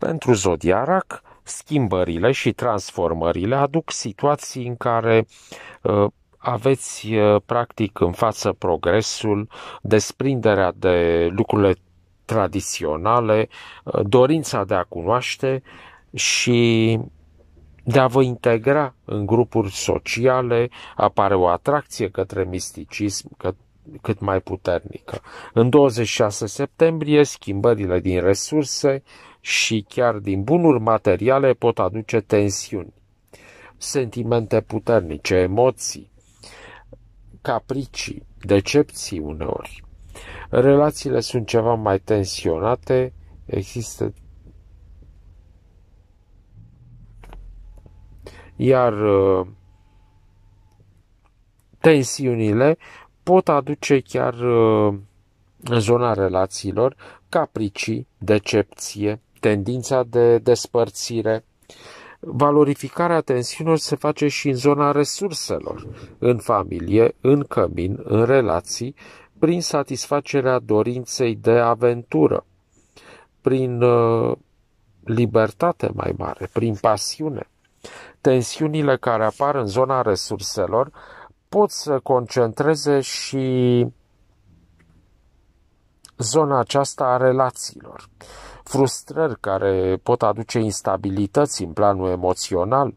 Pentru Zodiarac, schimbările și transformările aduc situații în care uh, aveți uh, practic în față progresul, desprinderea de lucrurile tradiționale, uh, dorința de a cunoaște și de a vă integra în grupuri sociale, apare o atracție către misticism, către cât mai puternică. În 26 septembrie, schimbările din resurse și chiar din bunuri materiale pot aduce tensiuni, sentimente puternice, emoții, capricii, decepții uneori. Relațiile sunt ceva mai tensionate, există iar uh, tensiunile pot aduce chiar în uh, zona relațiilor capricii, decepție, tendința de despărțire. Valorificarea tensiunilor se face și în zona resurselor, în familie, în cămin, în relații, prin satisfacerea dorinței de aventură, prin uh, libertate mai mare, prin pasiune. Tensiunile care apar în zona resurselor pot să concentreze și zona aceasta a relațiilor. Frustrări care pot aduce instabilități în planul emoțional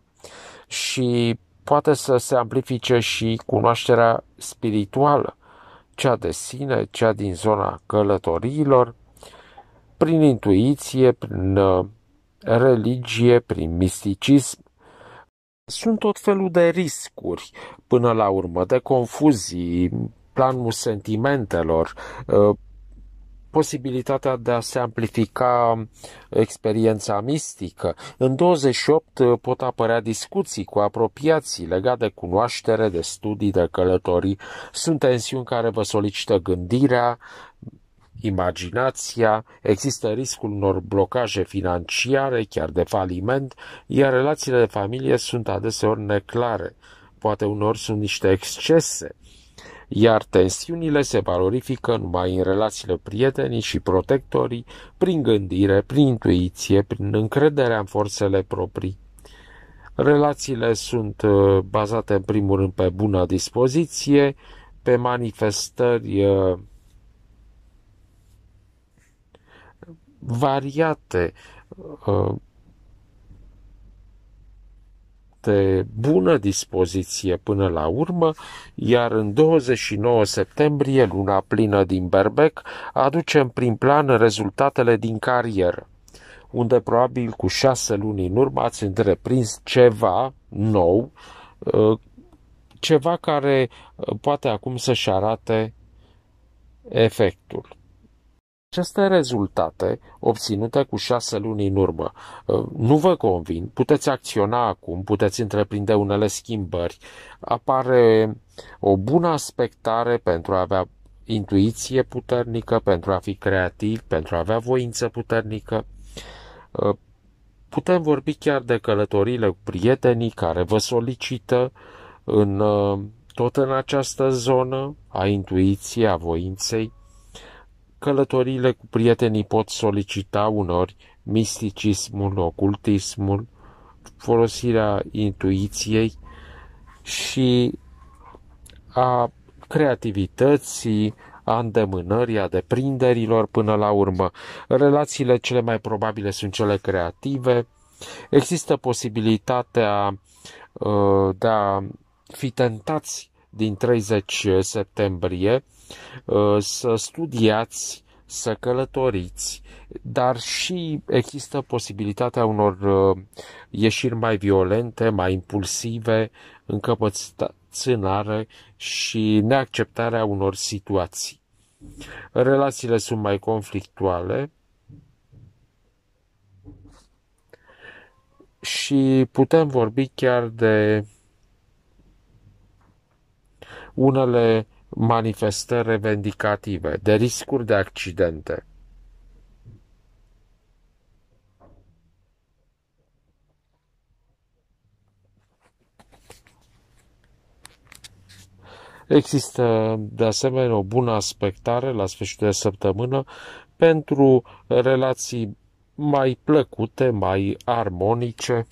și poate să se amplifice și cunoașterea spirituală, cea de sine, cea din zona călătoriilor, prin intuiție, prin uh, religie, prin misticism, sunt tot felul de riscuri, până la urmă, de confuzii, planul sentimentelor, uh, posibilitatea de a se amplifica experiența mistică. În 28 uh, pot apărea discuții cu apropiații legate de cunoaștere, de studii, de călătorii. Sunt tensiuni care vă solicită gândirea, imaginația, există riscul unor blocaje financiare, chiar de faliment, iar relațiile de familie sunt adeseori neclare, poate unor sunt niște excese, iar tensiunile se valorifică numai în relațiile prietenii și protectorii, prin gândire, prin intuiție, prin încrederea în forțele proprii. Relațiile sunt uh, bazate în primul rând pe bună dispoziție, pe manifestări uh, variate, uh, de bună dispoziție până la urmă, iar în 29 septembrie, luna plină din Berbec, aducem prin plan rezultatele din carieră unde probabil cu șase luni în urmă ați întreprins ceva nou, uh, ceva care uh, poate acum să-și arate efectul. Aceste rezultate, obținute cu șase luni în urmă, uh, nu vă convin, puteți acționa acum, puteți întreprinde unele schimbări, apare o bună aspectare pentru a avea intuiție puternică, pentru a fi creativ, pentru a avea voință puternică. Uh, putem vorbi chiar de călătorile cu prietenii care vă solicită în, uh, tot în această zonă a intuiției, a voinței, Călătoriile cu prietenii pot solicita unori misticismul, ocultismul, folosirea intuiției și a creativității, a îndemânării, a deprinderilor până la urmă. Relațiile cele mai probabile sunt cele creative. Există posibilitatea uh, de a fi tentați din 30 septembrie uh, să studiați, să călătoriți, dar și există posibilitatea unor uh, ieșiri mai violente, mai impulsive, încăpățânare și neacceptarea unor situații. Relațiile sunt mai conflictuale, și putem vorbi chiar de unele manifestări revendicative, de riscuri de accidente. Există de asemenea o bună aspectare la sfârșitul de săptămână pentru relații mai plăcute, mai armonice.